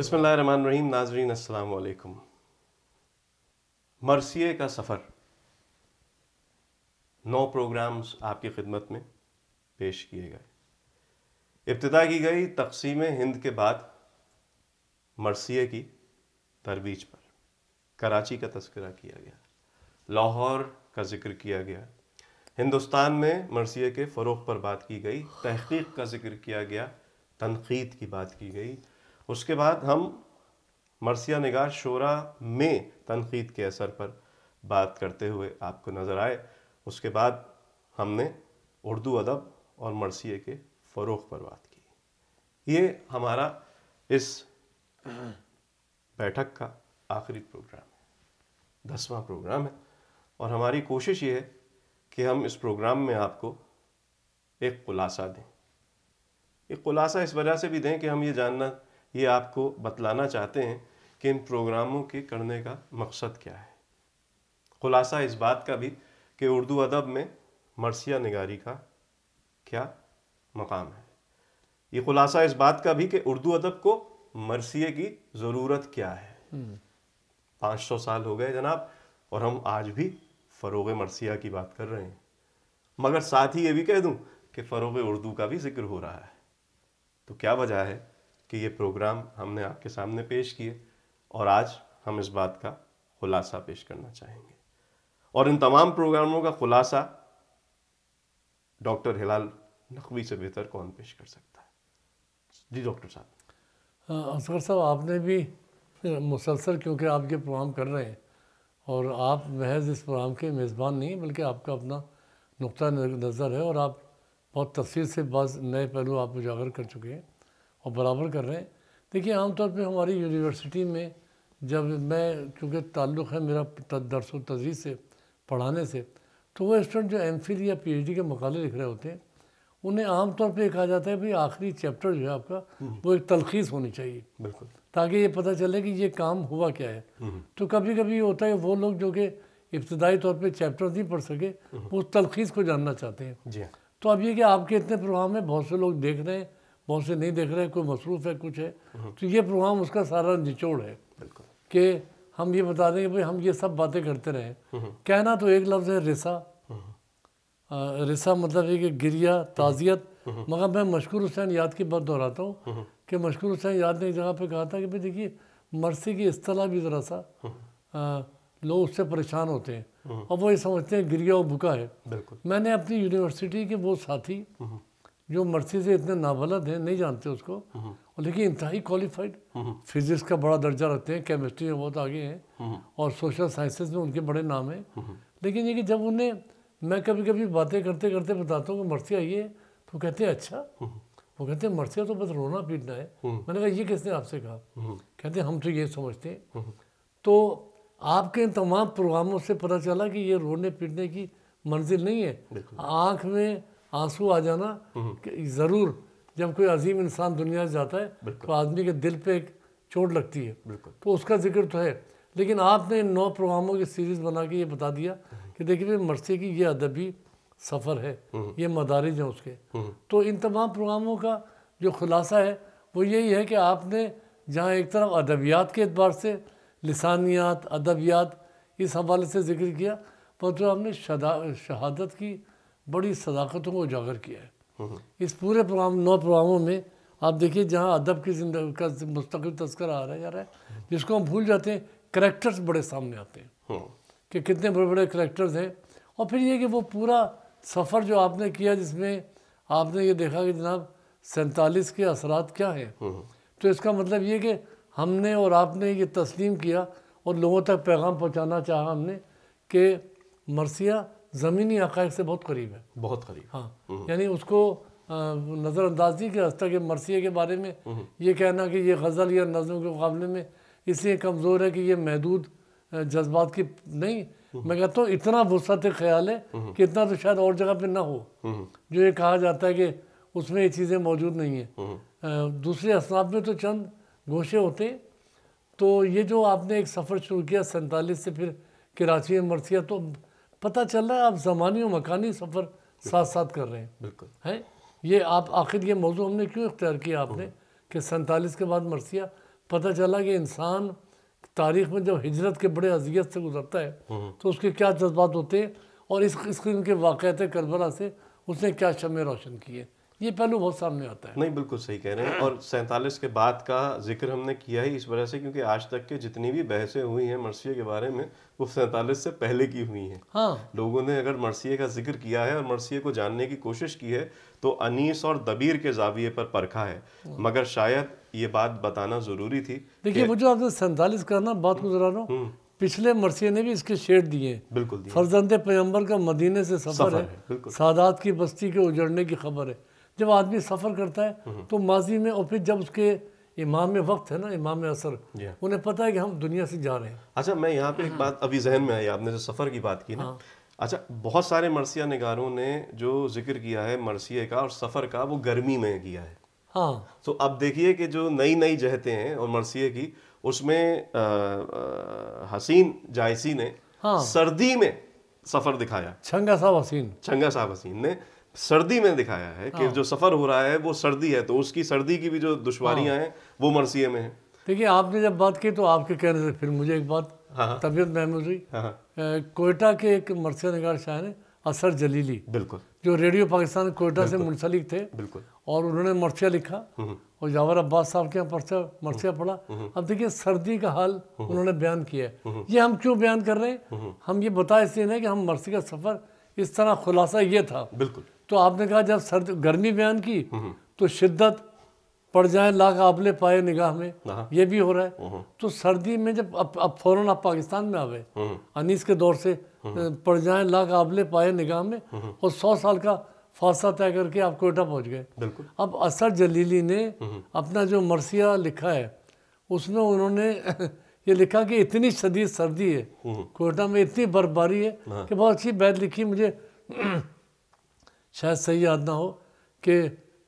बिसमान रहीम नाजरीन वालेकुम मरसिए का सफ़र नौ प्रोग्राम्स आपकी खिदमत में पेश किए गए इब्तदा की गई तकसीम हिंद के बाद मरसिए की तरवीज पर कराची का तस्करा किया गया लाहौर का जिक्र किया गया हिंदुस्तान में मरसिए के फ़रोग पर बात की गई तहकीक का जिक्र किया गया तनकीद की बात की गई उसके बाद हम मरसिया निगार शोरा में तनकीद के असर पर बात करते हुए आपको नज़र आए उसके बाद हमने उर्दू अदब और मरसिए के फ़रोग पर बात की ये हमारा इस बैठक का आखिरी प्रोग्राम है दसवां प्रोग्राम है और हमारी कोशिश ये है कि हम इस प्रोग्राम में आपको एक खुलासा दें एक खुलासा इस वजह से भी दें कि हम ये जानना ये आपको बतलाना चाहते हैं कि इन प्रोग्रामों के करने का मकसद क्या है खुलासा इस बात का भी कि उर्दू अदब में मरसिया निगारी का क्या मकाम है ये खुलासा इस बात का भी कि उर्दू अदब को मरसिए की ज़रूरत क्या है हम्म। पाँच सौ साल हो गए जनाब और हम आज भी फ़रोग मरसिया की बात कर रहे हैं मगर साथ ही ये भी कह दूँ कि फ़रोग उर्दू का भी जिक्र हो रहा है तो क्या वजह है कि ये प्रोग्राम हमने आपके सामने पेश किए और आज हम इस बात का खुलासा पेश करना चाहेंगे और इन तमाम प्रोग्रामों का खुलासा डॉक्टर हिलाल नकवी से बेहतर कौन पेश कर सकता है जी डॉक्टर साहब असगर साहब आपने भी मुसलसल क्योंकि आप ये प्रोग्राम कर रहे हैं और आप महज इस प्रोग्राम के मेज़बान नहीं बल्कि आपका अपना नुक़ नज़र है और आप बहुत तफसील से बस नए पहलू आप उजागर कर चुके हैं और बराबर कर रहे हैं देखिए आमतौर पर हमारी यूनिवर्सिटी में जब मैं चूँकि ताल्लुक़ है मेरा दरस व तजी से पढ़ाने से तो वो स्टूडेंट जो एम फिल या पी एच डी के मकाले लिख रहे होते हैं उन्हें आमतौर पर कहा जाता है भाई आखिरी चैप्टर जो है आपका हम्म। वो एक तलखीस होनी चाहिए बिल्कुल ताकि ये पता चले कि ये काम हुआ क्या है हम्म। तो कभी कभी ये होता है वो लोग जो कि इब्तदाई तौर पर चैप्टर नहीं पढ़ सके हम्म। वो तलखीस को जानना चाहते हैं जी हाँ। तो अब ये कि आपके इतने प्रोग्राम में बहुत से लोग देख रहे हैं बहुत से नहीं देख रहे हैं कोई मसरूफ़ है कुछ है हम्म। तो ये प्रोग्राम उसका सारा निचोड़ है कि हम ये बता दें कि भाई हम ये सब बातें करते रहे हम्म। कहना तो एक लफ्ज़ है रिसा हम्म। रिसा मतलब है कि गिरिया ताज़ियत मगर मैं मशहूर हुसैन याद की बात दोहराता हूँ कि मशहूर हुसैन याद ने एक जगह पर कहा था कि भाई देखिए मरसी की असला भी ज़रा सा लोग उससे परेशान होते हैं और वो ये समझते हैं गिरिया और बुका है मैंने अपनी यूनिवर्सिटी के वो साथी जो मर्सी से इतने नाबलद हैं नहीं जानते उसको हम्म। और लेकिन इंतहाई क्वालिफाइड हम्म। फिजिक्स का बड़ा दर्जा रखते हैं केमिस्ट्री में बहुत आगे हैं हम्म। और सोशल साइंसेस में उनके बड़े नाम हैं लेकिन ये कि जब उन्हें मैं कभी कभी बातें करते करते बताता हूँ कि मर्सी ये तो कहते हैं अच्छा वो कहते हैं मर्सिया तो बस रोना पीटना है मैंने कहा ये किसने आपसे कहा कहते हम तो ये समझते हैं तो आपके इन तमाम प्रोग्रामों से पता चला कि ये रोने पीटने की मंजिल नहीं है आँख में आंसू आ जाना हम्म। ज़रूर जब कोई अजीम इंसान दुनिया से जाता है तो आदमी के दिल पे एक चोट लगती है तो उसका जिक्र तो है लेकिन आपने नौ प्रोग्रामों की सीरीज़ बना के ये बता दिया हम्म। कि देखिए मरसे की ये अदबी सफ़र है हम्म। ये मदारिज हैं उसके तो इन तमाम प्रोग्रामों का जो खुलासा है वो यही है कि आपने जहाँ एक तरफ अदबियात के अतबार से लसानियात अदबियात इस हवाले से जिक्र किया पर जो हमने शहादत की बड़ी सदाकतों को उजागर किया है हम्म, हम्म। इस पूरे प्रोग्राम नौ प्रोग्रामों में आप देखिए जहाँ अदब की जिंदगी का मुस्तकिल तस्कर आ रहा जा रहा है जिसको हम भूल जाते हैं करेक्टर्स बड़े सामने आते हैं हम्म। कि कितने बड़े बड़े करेक्टर्स हैं और फिर ये कि वो पूरा सफ़र जो आपने किया जिसमें आपने ये देखा कि जनाब सैंतालीस के असरात क्या हैं तो इसका मतलब ये कि हमने और आपने ये तस्लीम किया और लोगों तक पैगाम पहुँचाना चाहा हमने कि मरसिया ज़मीनी हक़ से बहुत करीब है बहुत करीब हाँ हम्म। यानी उसको नज़रअंदाजी के हस्ता के मरसिए के बारे में हम्म। ये कहना कि ये गज़ल या नज़म के मुकाबले में इसलिए कमज़ोर है कि ये महदूद जज्बात की नहीं हम्म। मैं कहता हूँ इतना वसत ख्याल है कि इतना तो शायद और जगह पर ना हो जो ये कहा जाता है कि उसमें ये चीज़ें मौजूद नहीं है दूसरे असनाब में तो चंद गोशे होते तो ये जो आपने एक सफ़र शुरू किया सैंतालीस से फिर कराची में मरसिया तो पता चल रहा है आप ज़मानी और मकानी सफ़र साथ साथ कर रहे हैं बिल्कुल है ये आप आखिर ये मौजू हमने क्यों इख्तियार किया आपने कि सैंतालीस के बाद मरसिया पता चला कि इंसान तारीख में जब हिजरत के बड़े अजियत से गुजरता है तो उसके क्या जज्बात होते हैं और इस स्क्रीन के वाक़ात करबला से उसने क्या शमे रोशन किए ये पहलू बहुत सामने आता है नहीं बिल्कुल सही कह रहे हैं और सैंतालीस के बाद का जिक्र हमने किया ही इस वजह से क्योंकि आज तक के जितनी भी बहसें हुई हैं मरसिया के बारे में वो सैतालीस से पहले की हुई है हाँ। लोगों ने अगर मरसिए का जिक्र किया है और मरसिए को जानने की कोशिश की है तो अनीस और दबीर के जाविये पर परखा है मगर शायद ये बात बताना ज़रूरी थी देखिए वो जो आपने सैंतालीस करना बात गुजरा रहा हूँ पिछले मरसिए ने भी इसके शेड दिए बिल्कुल फर्जंद पैम्बर का मदीने से सफ़र, सफर है, है सादात की बस्ती के उजड़ने की खबर है जब आदमी सफ़र करता है हम्म। तो माजी में और फिर जब उसके इमाम में वक्त है ना इमाम में असर उन्हें पता है कि हम दुनिया से जा रहे हैं अच्छा मैं यहाँ पे एक बात अभी जहन में आई आपने जो सफ़र की बात की ना हाँ। अच्छा बहुत सारे मरसिया नगारों ने जो जिक्र किया है मरसिए का और सफ़र का वो गर्मी में किया है हाँ तो अब देखिए कि जो नई नई जहते हैं और मरसिए की उसमें आ, आ, हसीन जायसी ने हाँ। सर्दी में सफ़र दिखाया छंगा साहब हसीन छंगा साहब हसीन ने सर्दी में दिखाया है कि हाँ। जो सफर हो रहा है वो सर्दी है तो उसकी सर्दी की भी जो दुश्वारियां हाँ। हैं वो मरसिए में है देखिए आपने जब बात की तो आपके कहने से फिर मुझे एक बात हाँ, तबीयत महमूज हुई कोयटा के एक मरसिया नगार शायर असर जलीली बिल्कुल जो रेडियो पाकिस्तान कोयटा से मुंसलिक थे बिल्कुल और उन्होंने मरसिया लिखा हम्म, हम्म। और जावर अब्बास साहब के यहाँ मरसिया मरसिया पढ़ा हम्म, अब देखिए सर्दी का हाल उन्होंने बयान किया है ये हम क्यों बयान कर रहे हैं हम ये बता इसलिए ना कि हम मरसी का सफ़र इस तरह खुलासा ये था बिल्कुल तो आपने कहा जब सर्द गर्मी बयान की हम्म। तो शिद्दत पड़ जाए लाख आबले पाए निगाह में हाँ। ये भी हो रहा है हम्म। तो सर्दी में जब अब अब फौरन आप पाकिस्तान में आ गए हम्म। अनीस के दौर से पड़ जाए लाख आबले पाए निगाह में और सौ साल का फासला तय करके आप कोयटा पहुंच गए अब असर जलीली ने अपना जो मरसिया लिखा है उसमें उन्होंने ये लिखा कि इतनी शदीद सर्दी है कोयटा में इतनी बर्फबारी है हाँ। कि बहुत अच्छी बैत लिखी मुझे शायद सही याद ना हो कि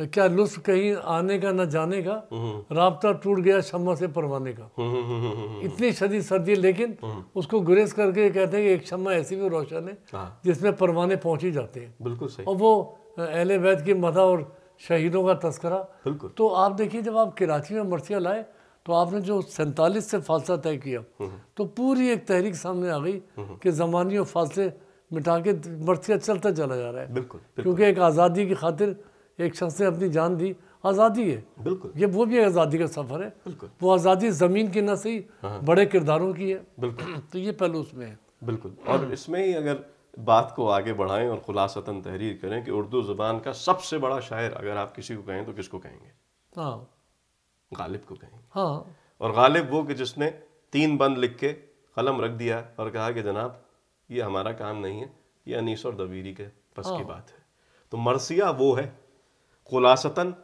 क्या लुत्फ कहीं आने का ना जाने का हम्म। रबता टूट गया क्षमा से परवाने का हम्म, हम्म, इतनी शदी सर्दी लेकिन उसको गुरेज करके कहते हैं कि एक शम्मा ऐसी भी रोशन है हाँ। जिसमें परवाने पहुंच ही जाते हैं बिल्कुल सही और वो अहल वैद की मदा और शहीदों का तस्करा बिल्कुल तो आप देखिए जब आप कराची में मरसिया लाए तो आपने जो सैंतालीस से फासला तय किया तो पूरी एक तहरीक सामने आ गई कि ज़मानी और फासले मिटा के मर्सिया चलता चला जा रहा है बिल्कुल, बिल्कुल। क्योंकि एक आज़ादी की खातिर एक शख्स ने अपनी जान दी आज़ादी है बिल्कुल ये वो भी आज़ादी का सफ़र है बिल्कुल वो आज़ादी ज़मीन की ना सही हाँ। बड़े किरदारों की है बिल्कुल तो ये पहलू उसमें है बिल्कुल और इसमें ही अगर बात को आगे बढ़ाएं और खुलासा तहरीर करें कि उर्दू ज़बान का सबसे बड़ा शायर अगर आप किसी को कहें तो किसको कहेंगे हाँ गालिब को कहेंगे हाँ और गालिब वो कि जिसने तीन बंद लिख के कलम रख दिया और कहा कि जनाब ये हमारा काम नहीं है ये अनीस और दबीरी के बस की बात है तो मरसिया वो है खुलासतन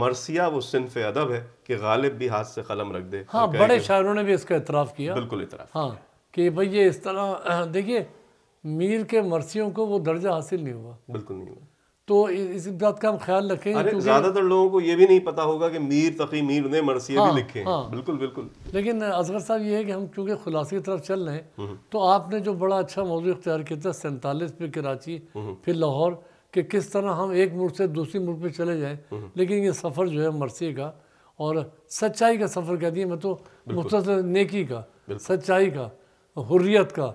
मरसिया वो सिनफ अदब है कि गालिब भी हाथ से कलम रख दे हाँ बड़े शायरों ने भी इसका इतराफ़ किया बिल्कुल इतराफ़ हाँ कि भाई ये इस तरह देखिए मीर के मरसियों को वो दर्जा हासिल नहीं हुआ बिल्कुल नहीं हुआ तो इस बात का हम ख्याल रखें ज्यादातर लोगों को ये भी नहीं पता होगा कि मीर तकी मीर ने मरसिया हाँ, भी लिखे हाँ, बिल्कुल बिल्कुल लेकिन असगर साहब ये है कि हम चूँकि खुलासे की तरफ चल रहे हैं हम्म। तो आपने जो बड़ा अच्छा मौजूद इख्तियार किया था सैंतालीस पे कराची हम्म। फिर लाहौर कि किस तरह हम एक मुल्क से दूसरे मुल्क में चले जाएं हम्म। लेकिन ये सफ़र जो है मरसी का और सच्चाई का सफ़र कह दिए मैं तो मुख्त नेकी का सच्चाई का हुर्रियत का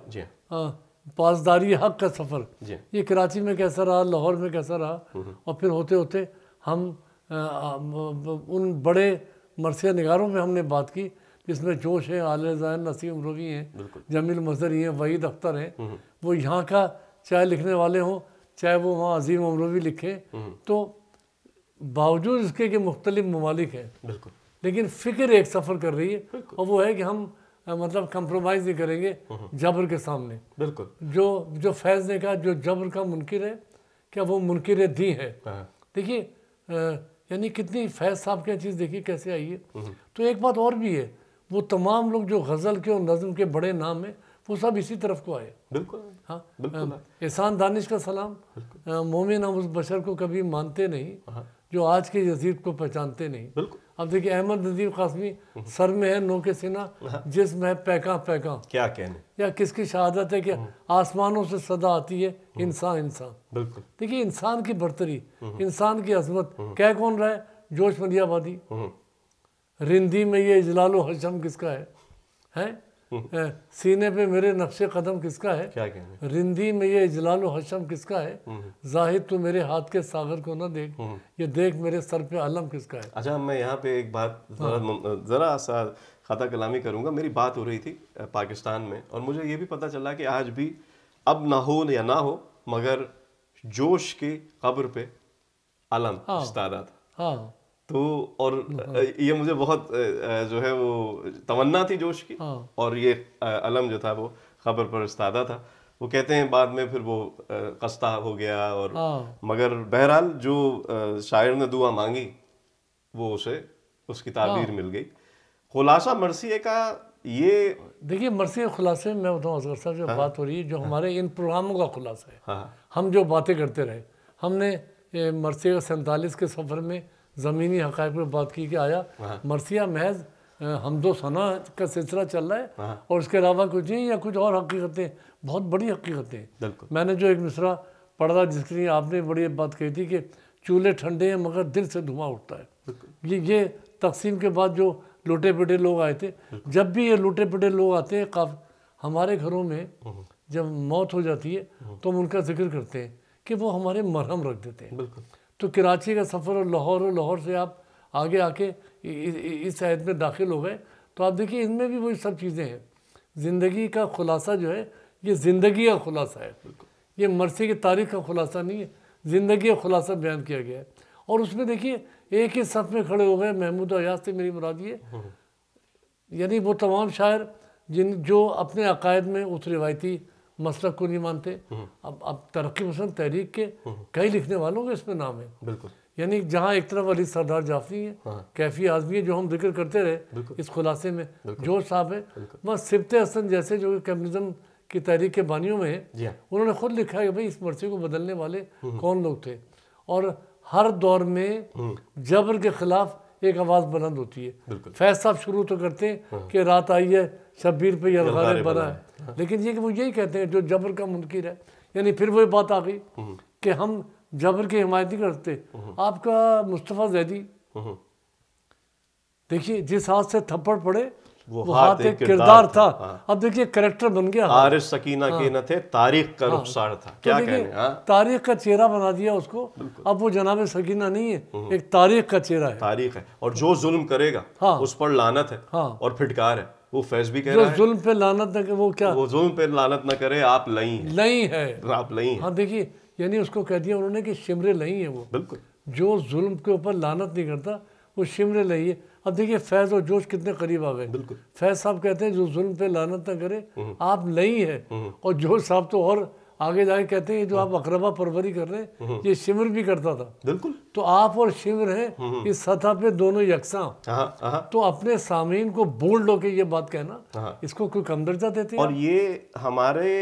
पासदारी हक का सफ़र ये कराची में कैसा रहा लाहौर में कैसा रहा हम्म। और फिर होते होते हम उन बड़े मरसिया नगारों में हमने बात की जिसमें जोश है आल जैन नसीम रोगी हैं जमील मजहरी हैं वहीद अख्तर हैं हम्म। वो यहाँ का चाहे लिखने वाले हों चाहे वो वहाँ अजीम अमरूवी लिखे हम्म। तो बावजूद इसके कि मुख्तलिफ ममालिक हैं लेकिन फ़िक्र एक सफ़र कर रही है और वो है कि हम मतलब कंप्रोमाइज़ नहीं करेंगे हम्म। जबर के सामने बिल्कुल जो जो फैज़ ने कहा जो जबर का मुनकर है क्या वो मुनकर दी है हाँ। देखिए यानी कितनी फैज़ साहब की चीज़ देखिए कैसे आई है हम्म। तो एक बात और भी है वो तमाम लोग जो गज़ल के और नज़म के बड़े नाम हैं वो सब इसी तरफ को आए बिल्कुल हाँ एहसान दानिश का सलाम मोमिन हम उस बशर को कभी मानते नहीं हाँ। जो आज के यजीद को पहचानते नहीं बिल्कुल अब देखिए अहमद नजीब कासमी सर में है नो के सिना जिसम पैका पैका क्या कहने या किसकी शहादत है कि आसमानों से सदा आती है इंसान इंसान बिल्कुल देखिए इंसान की बर्तरी हम्म। इंसान की अजमत हम्म। कह कौन रहा है जोश मलियाबादी हम्म। रिंदी में ये इजलाल हजम किसका है सीने पे मेरे नक्शे कदम किसका है क्या कहने रिंदी में ये इजलाल हशम किसका है हम्म। जाहिद तू मेरे हाथ के सागर को ना देख हम्म। ये देख मेरे सर पे आलम किसका है अच्छा मैं यहाँ पे एक बात ज़रा हाँ। सा खाता कलामी करूँगा मेरी बात हो रही थी पाकिस्तान में और मुझे ये भी पता चला कि आज भी अब ना हो या ना हो मगर जोश के कब्र पे आलम हाँ, था हाँ तो और हाँ। ये मुझे बहुत जो है वो तमन्ना थी जोश की हाँ। और ये अलम जो था वो खबर पर उस्तादा था वो कहते हैं बाद में फिर वो कस्ता हो गया और हाँ। मगर बहरहाल जो शायर ने दुआ मांगी वो उसे उसकी ताबीर हाँ। मिल गई खुलासा मरसिए का ये देखिए मरसिए खुलासे में बताऊँ असगर साहब जो हाँ। बात हो रही है जो हाँ। हमारे इन प्रोग्रामों का खुलासा है हाँ। हम जो बातें करते रहे हमने मरसिए सैंतालीस के सफ़र में ज़मीनी हक़ पर बात की कि आया हाँ। मरसिया महज हमदोसना सना का सिलसिला चल रहा है हाँ। और उसके अलावा कुछ नहीं या कुछ और हकीकतें बहुत बड़ी हकीकतें मैंने जो एक मिसरा पढ़ रहा जिसके लिए आपने बड़ी बात कही थी कि चूल्हे ठंडे हैं मगर दिल से धुआं उठता है ये ये तकसीम के बाद जो लूटे पिटे लोग आए थे जब भी ये लूटे पिटे लोग आते हैं काफ हमारे घरों में हम्म। जब मौत हो जाती है हम्म। तो हम उनका जिक्र करते हैं कि वो हमारे मरहम रख देते हैं तो कराची का सफ़र और लाहौर और लाहौर से आप आगे आके इस शायद में दाखिल हो गए तो आप देखिए इनमें भी वही सब चीज़ें हैं ज़िंदगी का खुलासा जो है ये ज़िंदगी का खुलासा है ये मरसी की तारीख का खुलासा नहीं है ज़िंदगी का खुलासा बयान किया गया है और उसमें देखिए एक ही सफ में खड़े हो गए महमूद अयास से मेरी मुरादी है हम्म। यानी वो तमाम शायर जिन जो अपने अकायद में उस रिवायती मसलक को नहीं मानते हम्म। अब अब तरक्की पसंद तहरीक के हम्म। कई लिखने वालों के इसमें नाम है बिल्कुल यानी जहाँ एक तरफ अली सरदार जाफरी है हाँ। कैफी आजमी है जो हम जिक्र करते रहे इस खुलासे में जो साहब है वहाँ सिबत हसन जैसे जो कम्युनिज्म की तहरीक के बानियों में है हाँ। उन्होंने खुद लिखा है कि भाई इस मरसे को बदलने वाले हम्म। कौन लोग थे और हर दौर में जबर के खिलाफ एक आवाज़ बुलंद होती है फैज साहब शुरू तो करते हैं हाँ। कि रात आई है शब्बीर पे यलगार बना है हाँ। लेकिन ये कि वो यही कहते हैं जो जबर का मुनकर है यानी फिर वो बात आ गई हम्म। कि हम जबर की हिमायत नहीं करते हम्म। आपका मुस्तफ़ा जैदी हम्म। देखिए जिस हाथ से थप्पड़ पड़े वो, वो हाथ एक किरदार था, था। हाँ। अब देखिए करेक्टर बन गया आरिफ सकीना हाँ। के न थे तारीख का हाँ। था तो क्या तो कहने हाँ? तारीख का चेहरा बना दिया उसको अब वो जनाब सकीना नहीं है हम्म। एक तारीख का चेहरा है तारीख है और जो जुल्म करेगा हाँ। उस पर लानत है हाँ। और फिटकार है वो फैज भी कह रहा है जुल्म पे लानत न वो क्या वो जुल्म पे लानत ना करे आप लई लई है आप लई हाँ देखिये यानी उसको कह दिया उन्होंने की शिमरे लई है वो बिल्कुल जो जुल्म के ऊपर लानत नहीं करता वो शिमरे लई है अब देखिए फैज़ और जोश कितने करीब आ गए फैज़ साहब कहते हैं जो जुल्म पे लानत ना करे हम्म। आप नहीं है हम्म। और जोश साहब तो और आगे जाके कहते हैं जो आप अकरबा परवरी कर रहे हैं हम्म। ये शिमर भी करता था बिल्कुल तो आप और शिमर हैं इस सतह पे दोनों यकसा तो अपने सामीन को बोल्ड के ये बात कहना इसको कोई कम दर्जा देते और ये हमारे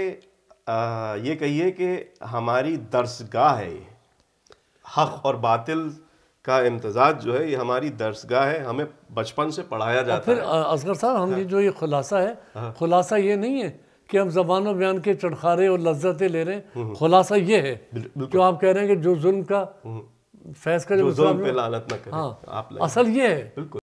आ, ये कहिए कि हमारी दर्शगाह है हक और बातिल का इम्तजाज जो है ये हमारी दर्सगाह है हमें बचपन से पढ़ाया जाता फिर है फिर असगर साहब हम ये हाँ। जो ये खुलासा है हाँ। खुलासा ये नहीं है कि हम जबान और बयान के चटखारे और लज्जतें ले रहे हैं हम्म। खुलासा ये है जो आप कह रहे हैं कि जो जुल्म का हम्म। फैसला जो जुल्म पे लालत ना करें हाँ, आप असल ये है बिल्कुल